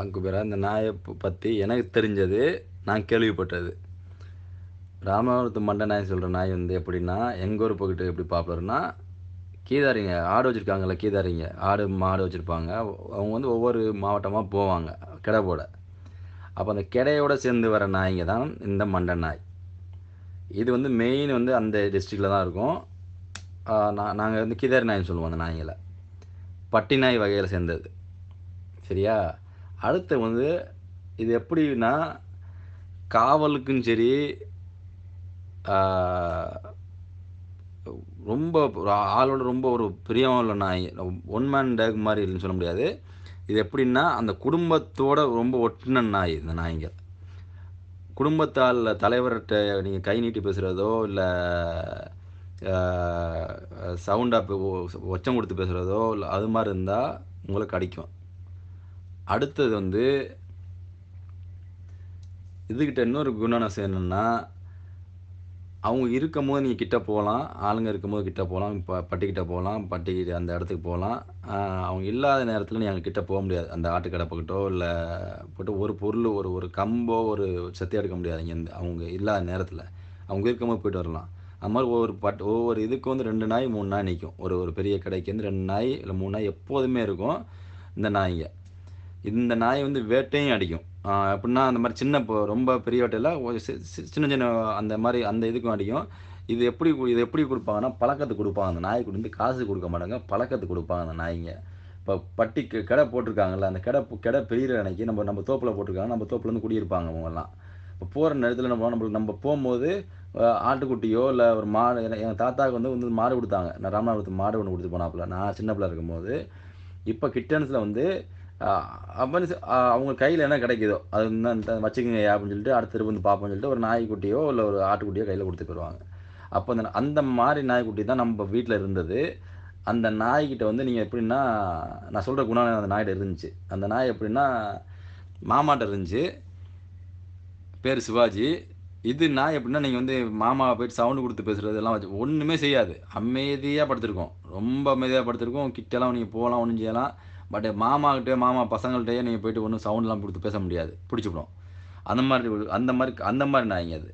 அங்கு பிற இந்த நாயை பற்றி எனக்கு தெரிஞ்சது நான் கேள்விப்பட்டது ராமநாதபுரத்து மண்டை நாய் சொல்கிற நாய் வந்து எப்படின்னா எங்கள் ஊர் பக்கத்து எப்படி பார்ப்பாருன்னா கீதாரிங்க ஆடு வச்சுருக்காங்கல்ல கீதாரிங்க ஆடு மாடு வச்சுருப்பாங்க அவங்க வந்து ஒவ்வொரு மாவட்டமாக போவாங்க கிடை போட அப்போ அந்த கிடையோடு சேர்ந்து வர நாய்ங்க தான் இந்த மண்டை நாய் இது வந்து மெயின் வந்து அந்த டிஸ்ட்ரிக்டில் தான் இருக்கும் நான் நாங்கள் வந்து கிதர் நாயின்னு சொல்லுவோம் அந்த நாய்களை பட்டி நாய் வகையில் சேர்ந்தது சரியா அடுத்து வந்து இது எப்படின்னா காவலுக்கும் சரி ரொம்ப ஆளோட ரொம்ப ஒரு பிரியமாக இல்லை நான் ஒன் மேன் டேக் மாதிரி இல்லைன்னு சொல்ல முடியாது இது எப்படின்னா அந்த குடும்பத்தோட ரொம்ப ஒட்டின நாய் இந்த நாய்ங்க குடும்பத்தால் தலைவர்கிட்ட நீங்கள் கை நீட்டி பேசுகிறதோ இல்லை சவுண்டாக ஒச்சம் கொடுத்து பேசுகிறதோ இல்லை அது மாதிரி இருந்தால் உங்களுக்கு கிடைக்கும் அடுத்தது வந்து இதுக்கிட்ட இன்னொரு குணநசை என்னென்னா அவங்க இருக்கும் போது நீங்கள் கிட்டே போகலாம் ஆளுங்க இருக்கும் போது கிட்டே போகலாம் ப பட்டிக்கிட்ட போகலாம் பட்டிக்கிட்ட அந்த இடத்துக்கு போகலாம் அவங்க இல்லாத நேரத்தில் அங்கே கிட்டே போக முடியாது அந்த ஆட்டுக்கடை பக்கட்டோ இல்லை போட்டு ஒரு பொருள் ஒரு ஒரு கம்போ ஒரு சத்தியாக எடுக்க முடியாது இங்கே அவங்க இல்லாத நேரத்தில் அவங்க இருக்கும்போது போயிட்டு வரலாம் அது மாதிரி ஒவ்வொரு பட் ஒவ்வொரு இதுக்கும் வந்து ரெண்டு நாய் மூணு நாய் நிற்கும் ஒரு ஒரு பெரிய கடைக்கு வந்து ரெண்டு நாய் இல்லை மூணு நாய் எப்போதுமே இருக்கும் இந்த நாய்ங்க இந்த நாய் வந்து வேட்டையும் அடிக்கும் எப்படின்னா அந்த மாதிரி சின்ன இப்போ ரொம்ப பெரிய வேட்டையில் சின்ன சின்ன அந்த மாதிரி அந்த இதுக்கும் அடிக்கும் இது எப்படி இது எப்படி கொடுப்பாங்கன்னா பழக்கத்துக்கு கொடுப்பாங்க அந்த நாய்க்கு வந்து காசு கொடுக்க மாட்டாங்க பழக்கத்துக்கு கொடுப்பாங்க அந்த நாய்ங்க இப்போ பட்டி கடை போட்டிருக்காங்கல்ல அந்த கடை கடை பெரிய அன்னைக்கு நம்ம நம்ம தோப்பில் போட்டிருக்காங்க நம்ம தோப்பில் வந்து குடியிருப்பாங்க அவங்கெல்லாம் இப்போ போகிற நேரத்தில் நம்ம நம்மளுக்கு நம்ம போகும்போது ஆட்டுக்குட்டியோ இல்லை ஒரு மாடு எங்கள் தாத்தாவுக்கு வந்து வந்து மாடு கொடுத்தாங்க நான் ராமநாதபுரத்துக்கு மாடு ஒன்று கொடுத்து போனாப்புல நான் சின்ன பிள்ளை இருக்கும்போது இப்போ கிட்டன்ஸில் வந்து அப்பன்னு அவங்க கையில் என்ன கிடைக்குதோ அது வந்து வச்சுக்கங்க அப்படின்னு சொல்லிட்டு அடுத்த திருப்பி வந்து பார்ப்போம்னு சொல்லிட்டு ஒரு நாய்க்குட்டியோ இல்லை ஒரு ஆட்டுக்குட்டியோ கையில் கொடுத்து போயிடுவாங்க அப்போ அந்த அந்த மாதிரி நாய்க்குட்டி தான் நம்ம வீட்டில் இருந்தது அந்த நாய்கிட்ட வந்து நீங்கள் எப்படின்னா நான் சொல்கிற குணம் அந்த நாய்கிட்ட இருந்துச்சு அந்த நாய் எப்படின்னா மாமாட்ட இருந்துச்சு பேர் சிவாஜி இது நாய் எப்படின்னா நீங்கள் வந்து மாமா போயிட்டு சவுண்டு கொடுத்து பேசுகிறது எல்லாம் வச்சு ஒன்றுமே செய்யாது அமைதியாக படுத்திருக்கோம் ரொம்ப அமைதியாக படுத்திருக்கோம் கிட்டெல்லாம் நீங்கள் போகலாம் ஒன்றும் செய்யலாம் பட் மாமாக்கிட்டே மாமா பசங்கள்கிட்டயே நீங்கள் போயிட்டு ஒன்றும் சவுண்ட்லாம் கொடுத்து பேச முடியாது பிடிச்சிப்படும் அந்த மாதிரி அந்த மாதிரி அந்த மாதிரி நாய்ங்க அது